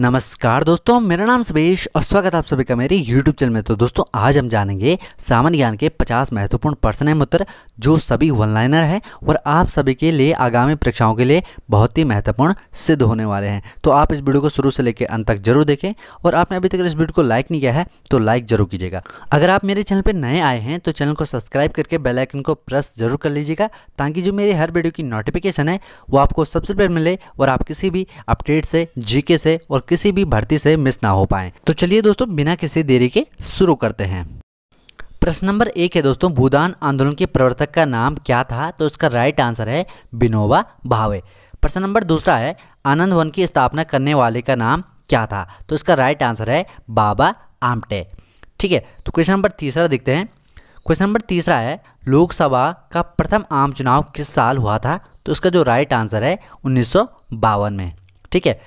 नमस्कार दोस्तों मेरा नाम सुबेश और स्वागत है आप सभी का मेरे YouTube चैनल में तो दोस्तों आज हम जानेंगे सामान्य ज्ञान के 50 महत्वपूर्ण प्रश्न मित्र जो सभी वनलाइनर हैं और आप सभी के लिए आगामी परीक्षाओं के लिए बहुत ही महत्वपूर्ण सिद्ध होने वाले हैं तो आप इस वीडियो को शुरू से लेकर अंत तक जरूर देखें और आपने अभी तक इस वीडियो को लाइक नहीं किया है तो लाइक जरूर कीजिएगा अगर आप मेरे चैनल पर नए आए हैं तो चैनल को सब्सक्राइब करके बेलाइकन को प्रेस जरूर कर लीजिएगा ताकि जो मेरे हर वीडियो की नोटिफिकेशन है वो आपको सबसे पहले मिले और आप किसी भी अपडेट से जी से और किसी भी भर्ती से मिस ना हो पाए तो चलिए दोस्तों बिना किसी देरी के शुरू करते हैं प्रश्न नंबर एक है दोस्तों भूदान आंदोलन के प्रवर्तक का नाम क्या था तो इसका राइट आंसर है विनोबा भावे प्रश्न नंबर दूसरा है आनंद भवन की स्थापना करने वाले का नाम क्या था तो इसका राइट आंसर है बाबा आमटे ठीक है तो क्वेश्चन नंबर तीसरा देखते हैं क्वेश्चन नंबर तीसरा है लोकसभा का प्रथम आम चुनाव किस साल हुआ था तो इसका जो राइट आंसर है उन्नीस में ठीक है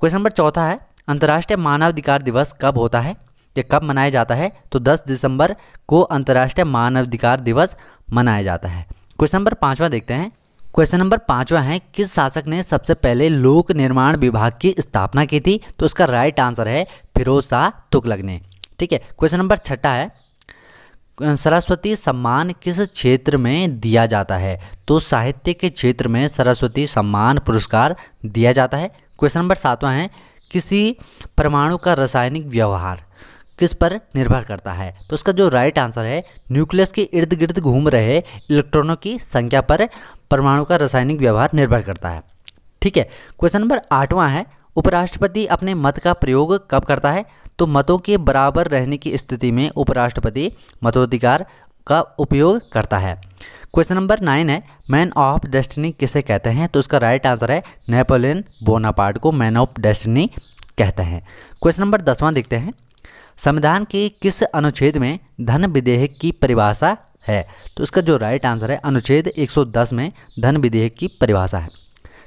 क्वेश्चन नंबर चौथा है अंतर्राष्ट्रीय मानवाधिकार दिवस कब होता है या कब मनाया जाता है तो 10 दिसंबर को अंतर्राष्ट्रीय मानवाधिकार दिवस मनाया जाता है क्वेश्चन नंबर पाँचवा देखते हैं क्वेश्चन नंबर पाँचवा है किस शासक ने सबसे पहले लोक निर्माण विभाग की स्थापना की थी तो उसका राइट आंसर है फिरोज शाह तुगलक ने ठीक है क्वेश्चन नंबर छठा है सरस्वती सम्मान किस क्षेत्र में दिया जाता है तो साहित्य के क्षेत्र में सरस्वती सम्मान पुरस्कार दिया जाता है क्वेश्चन नंबर सातवां है किसी परमाणु का रासायनिक व्यवहार किस पर निर्भर करता है तो उसका जो राइट आंसर है न्यूक्लियस के इर्द गिर्द घूम रहे इलेक्ट्रॉनों की संख्या पर परमाणु का रासायनिक व्यवहार निर्भर करता है ठीक है क्वेश्चन नंबर आठवां है उपराष्ट्रपति अपने मत का प्रयोग कब करता है तो मतों के बराबर रहने की स्थिति में उपराष्ट्रपति मताधिकार का उपयोग करता है क्वेश्चन नंबर नाइन है मैन ऑफ डेस्टिनी किसे कहते हैं तो उसका राइट आंसर है नेपोलियन बोनापार्ट को मैन ऑफ डेस्टिनी कहते हैं क्वेश्चन नंबर दसवां देखते हैं संविधान के किस अनुच्छेद में धन विधेयक की परिभाषा है तो इसका जो राइट आंसर है अनुच्छेद 110 में धन विधेयक की परिभाषा है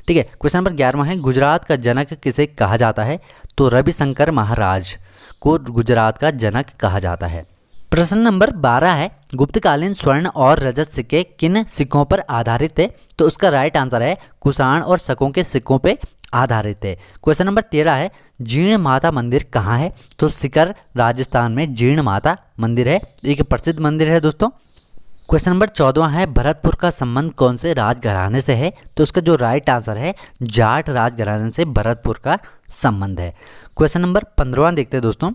ठीक है क्वेश्चन नंबर ग्यारहवा है गुजरात का जनक किसे कहा जाता है तो रविशंकर महाराज को गुजरात का जनक कहा जाता है प्रश्न नंबर बारह है गुप्तकालीन स्वर्ण और रजत सिक्के किन सिक्कों पर आधारित है तो उसका राइट आंसर है कुषाण और शकों के सिक्कों पर आधारित है क्वेश्चन नंबर तेरह है जीर्ण माता मंदिर कहाँ है तो सिकर राजस्थान में जीर्ण माता मंदिर है एक प्रसिद्ध मंदिर है दोस्तों क्वेश्चन नंबर चौदवा है भरतपुर का संबंध कौन से राजघराने से है तो उसका जो राइट आंसर है जाट राजघराने से भरतपुर का संबंध है क्वेश्चन नंबर पंद्रवा देखते हैं दोस्तों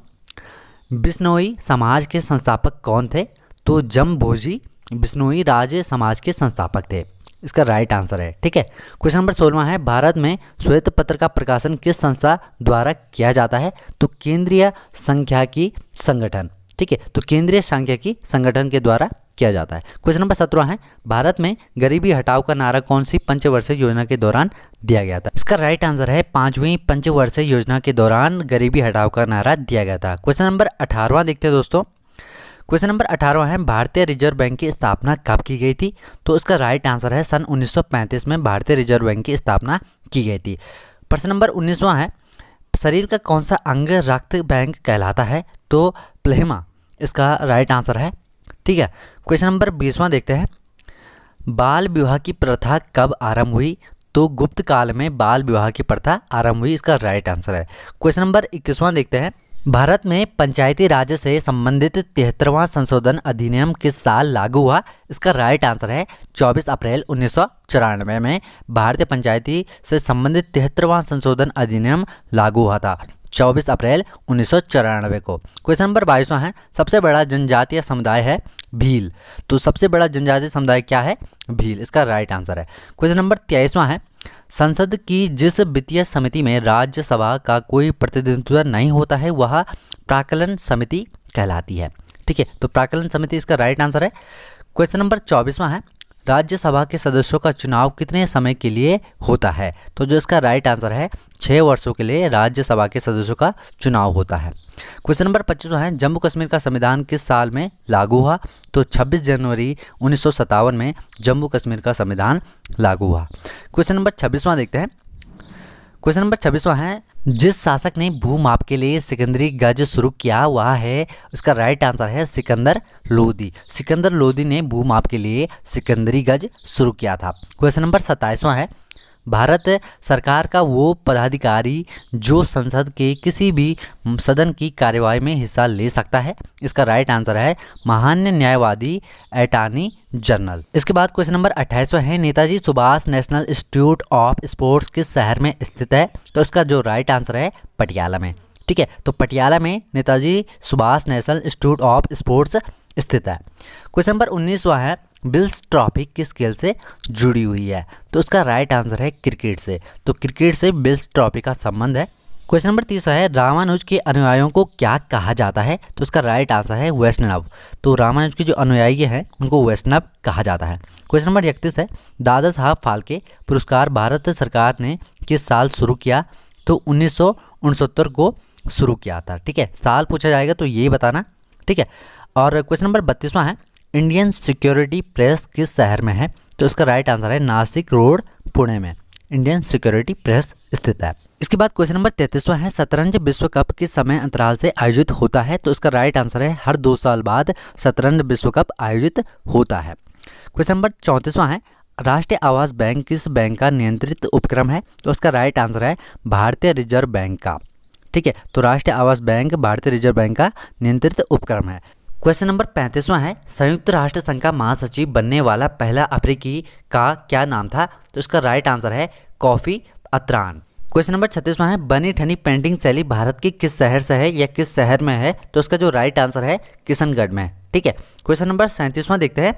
बिश्नोई समाज के संस्थापक कौन थे तो भोजी बिश्नोई राज्य समाज के संस्थापक थे इसका राइट आंसर है ठीक है क्वेश्चन नंबर सोलवा है भारत में श्वेत पत्र का प्रकाशन किस संस्था द्वारा किया जाता है तो केंद्रीय संख्या की संगठन ठीक है तो केंद्रीय संख्या की संगठन के द्वारा किया जाता है क्वेश्चन नंबर सत्रह है भारत में गरीबी हटाओ का नारा कौन सी पंचवर्षीय योजना के दौरान दिया गया था इसका राइट आंसर है पांचवी पंचवर्षीय योजना के दौरान गरीबी हटाओ का नारा दिया गया था क्वेश्चन नंबर अठारवा देखते हैं दोस्तों क्वेश्चन नंबर अठारह है भारतीय रिजर्व बैंक की स्थापना कब की गई थी तो इसका राइट आंसर है सन 1935 में भारतीय रिजर्व बैंक की स्थापना की गई थी प्रश्न नंबर उन्नीसवां है शरीर का कौन सा अंग रक्त बैंक कहलाता है तो प्लेमा इसका राइट आंसर है ठीक है क्वेश्चन नंबर बीसवां देखते हैं बाल विवाह की प्रथा कब आरंभ हुई तो गुप्त काल में बाल विवाह की प्रथा आरंभ हुई इसका राइट आंसर है क्वेश्चन नंबर इक्कीसवां देखते हैं भारत में पंचायती राज से संबंधित तिहत्तरवां संशोधन अधिनियम किस साल लागू हुआ इसका राइट आंसर है 24 अप्रैल उन्नीस में भारतीय पंचायती से संबंधित तिहत्तरवां संशोधन अधिनियम लागू हुआ था 24 अप्रैल उन्नीस को क्वेश्चन नंबर बाईसवा है सबसे बड़ा जनजातीय समुदाय है भील तो सबसे बड़ा जनजातीय समुदाय क्या है भील इसका राइट आंसर है क्वेश्चन नंबर तेईसवा है संसद की जिस वित्तीय समिति में राज्यसभा का कोई प्रतिनिधित्व नहीं होता है वह प्राकलन समिति कहलाती है ठीक है तो प्राकलन समिति इसका राइट आंसर है क्वेश्चन नंबर चौबीसवां है राज्यसभा के सदस्यों का चुनाव कितने समय के लिए होता है तो जो इसका राइट आंसर है छः वर्षों के लिए राज्यसभा के सदस्यों का चुनाव होता है क्वेश्चन नंबर पच्चीस है जम्मू कश्मीर का संविधान किस साल में लागू हुआ तो 26 जनवरी उन्नीस में जम्मू कश्मीर का संविधान लागू हुआ क्वेश्चन नंबर छब्बीसवां देखते हैं क्वेश्चन नंबर छब्बीसवां है जिस शासक ने भूमाप के लिए सिकंदरी गज शुरू किया हुआ है उसका राइट आंसर है सिकंदर लोधी सिकंदर लोधी ने भूमाप के लिए सिकंदरी गज शुरू किया था क्वेश्चन नंबर सत्ताईसवा है भारत सरकार का वो पदाधिकारी जो संसद के किसी भी सदन की कार्यवाही में हिस्सा ले सकता है इसका राइट आंसर है महान्य न्यायवादी एटानी जनरल इसके बाद क्वेश्चन नंबर अट्ठाईसवा है Netaji Subhash national institute of sports किस शहर में स्थित है तो इसका जो राइट आंसर है पटियाला में ठीक है तो पटियाला में Netaji Subhash national institute of sports स्थित है क्वेश्चन नंबर उन्नीसवा है बिल्स ट्रॉफी किस खेल से जुड़ी हुई है तो उसका राइट आंसर है क्रिकेट से तो क्रिकेट से बिल्स ट्रॉफी का संबंध है क्वेश्चन नंबर तीसरा है रामानुज के अनुयायियों को क्या कहा जाता है तो उसका राइट आंसर है वैष्णव तो रामानुज के जो अनुयायी हैं उनको वैष्णव कहा जाता है क्वेश्चन नंबर इकतीस है दादा साहब फालके पुरस्कार भारत सरकार ने किस साल शुरू किया तो उन्नीस को शुरू किया था ठीक है साल पूछा जाएगा तो ये बताना ठीक है और क्वेश्चन नंबर बत्तीसवां है इंडियन सिक्योरिटी प्रेस किस शहर में है तो इसका राइट आंसर है नासिक रोड पुणे में इंडियन सिक्योरिटी प्रेस स्थित है इसके बाद क्वेश्चन नंबर तैतीसवा है शतरंज विश्व कप किस समय अंतराल से आयोजित होता है तो इसका राइट आंसर है हर दो साल बाद शतरंज विश्व कप आयोजित होता है क्वेश्चन नंबर चौंतीसवा है राष्ट्रीय आवास बैंक किस बैंक का नियंत्रित उपक्रम है तो उसका राइट आंसर है भारतीय रिजर्व बैंक का ठीक है तो राष्ट्रीय आवास बैंक भारतीय रिजर्व बैंक का नियंत्रित उपक्रम है क्वेश्चन नंबर पैंतीसवां है संयुक्त राष्ट्र संघ का महासचिव बनने वाला पहला अफ्रीकी का क्या नाम था तो इसका राइट आंसर है कॉफी अतरान क्वेश्चन नंबर छत्तीसवां है बनी ठनी पेंटिंग शैली भारत के किस शहर से है या किस शहर में है तो उसका जो राइट आंसर है किशनगढ़ में ठीक है क्वेश्चन नंबर सैंतीसवां देखते हैं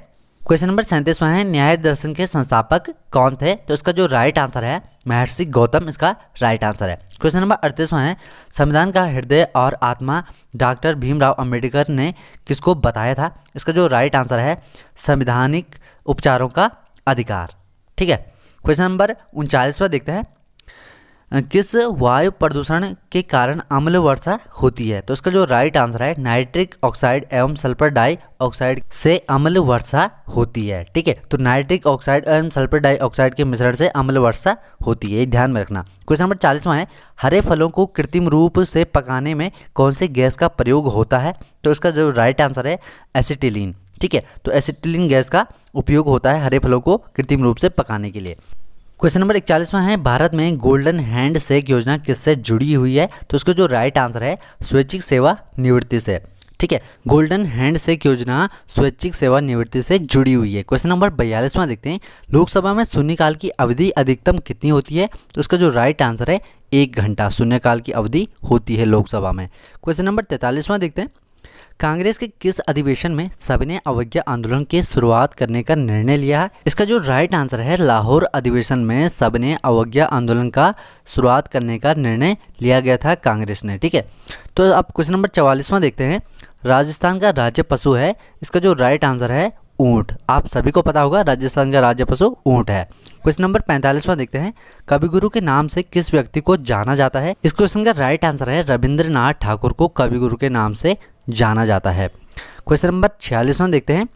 क्वेश्चन नंबर सैंतीसवां है न्याय दर्शन के संस्थापक कौन थे तो उसका जो राइट आंसर है महर्षि गौतम इसका राइट आंसर है क्वेश्चन नंबर अड़तीसवा है संविधान का हृदय और आत्मा डॉक्टर भीमराव अंबेडकर ने किसको बताया था इसका जो राइट आंसर है संविधानिक उपचारों का अधिकार ठीक है क्वेश्चन नंबर उनचालीसवा देखते हैं किस वायु प्रदूषण के कारण अम्ल वर्षा होती है तो इसका जो राइट आंसर है नाइट्रिक ऑक्साइड एवं सल्फर डाइऑक्साइड से अम्ल वर्षा होती है ठीक है तो नाइट्रिक ऑक्साइड एवं सल्फर डाइऑक्साइड के मिश्रण से अम्ल वर्षा होती है ध्यान में रखना क्वेश्चन नंबर चालीसवा है हरे फलों को कृत्रिम रूप से पकाने में कौन से गैस का प्रयोग होता है तो इसका जो राइट आंसर है एसिटिलीन ठीक है तो एसिटिलीन गैस का उपयोग होता है हरे फलों को कृत्रिम रूप से पकाने के लिए क्वेश्चन नंबर इकचालीसवा है भारत में गोल्डन हैंड शेक योजना किससे जुड़ी हुई है तो उसका जो राइट आंसर है स्वैच्छिक सेवा निवृत्ति से ठीक है गोल्डन हैंड शेक योजना स्वैच्छिक सेवा निवृत्ति से जुड़ी हुई है क्वेश्चन नंबर बयालीसवां देखते हैं लोकसभा में शून्यकाल की अवधि अधिकतम कितनी होती है तो उसका जो राइट आंसर है एक घंटा शून्यकाल की अवधि होती है लोकसभा में क्वेश्चन नंबर तैंतालीसवां देखते हैं कांग्रेस के किस अधिवेशन में सबने अवज्ञा आंदोलन की शुरुआत करने का निर्णय लिया है इसका जो राइट आंसर है लाहौर अधिवेशन में सबने अवज्ञा आंदोलन का शुरुआत करने का निर्णय लिया गया था कांग्रेस ने ठीक है तो अब क्वेश्चन नंबर चवालीसवां देखते हैं राजस्थान का राज्य पशु है इसका जो राइट आंसर है ऊँट आप सभी को पता होगा राजस्थान का राज्य पशु ऊँट है क्वेश्चन नंबर पैंतालीसवा देखते हैं कवि गुरु के नाम से किस व्यक्ति को जाना जाता है इस क्वेश्चन का राइट आंसर है रविंद्रनाथ ठाकुर को कवि गुरु के नाम से जाना जाता है क्वेश्चन नंबर छियालीसवां देखते हैं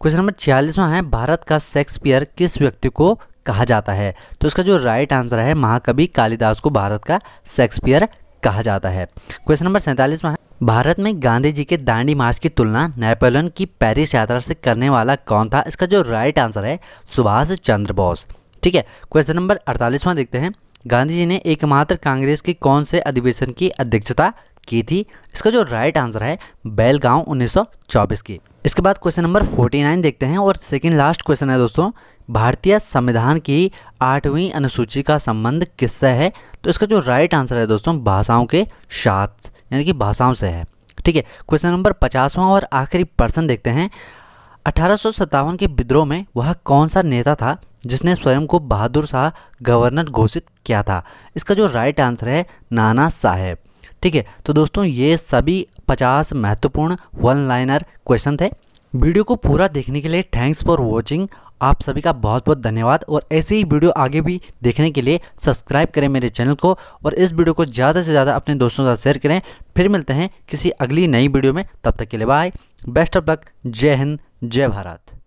क्वेश्चन नंबर छियालीसवां है भारत का शेक्सपियर किस व्यक्ति को कहा जाता है तो इसका जो राइट आंसर है महाकवि कालिदास को भारत का शेक्सपियर कहा जाता है क्वेश्चन नंबर सैंतालीसवां है भारत में गांधी जी के दांडी मार्च की तुलना नेपोलियन की पेरिस यात्रा से करने वाला कौन था इसका जो राइट आंसर है सुभाष चंद्र बोस ठीक है क्वेश्चन नंबर अड़तालीसवां देखते हैं गांधी जी ने एकमात्र कांग्रेस के कौन से अधिवेशन की अध्यक्षता की थी इसका जो राइट आंसर है बैलगांव 1924 की इसके बाद क्वेश्चन नंबर 49 देखते हैं और सेकेंड लास्ट क्वेश्चन है दोस्तों भारतीय संविधान की आठवीं अनुसूची का संबंध किससे है तो इसका जो राइट आंसर है दोस्तों भाषाओं के साथ यानी कि भाषाओं से है ठीक है क्वेश्चन नंबर पचासवां और आखिरी पर्सन देखते हैं अठारह के विद्रोह में वह कौन सा नेता था जिसने स्वयं को बहादुर शाह गवर्नर घोषित किया था इसका जो राइट आंसर है नाना साहेब ठीक है तो दोस्तों ये सभी पचास महत्वपूर्ण वन लाइनर क्वेश्चन थे वीडियो को पूरा देखने के लिए थैंक्स फॉर वॉचिंग आप सभी का बहुत बहुत धन्यवाद और ऐसे ही वीडियो आगे भी देखने के लिए सब्सक्राइब करें मेरे चैनल को और इस वीडियो को ज़्यादा से ज़्यादा अपने दोस्तों के साथ शेयर करें फिर मिलते हैं किसी अगली नई वीडियो में तब तक के लिए बाय बेस्ट ऑफ लक जय हिंद जय भारत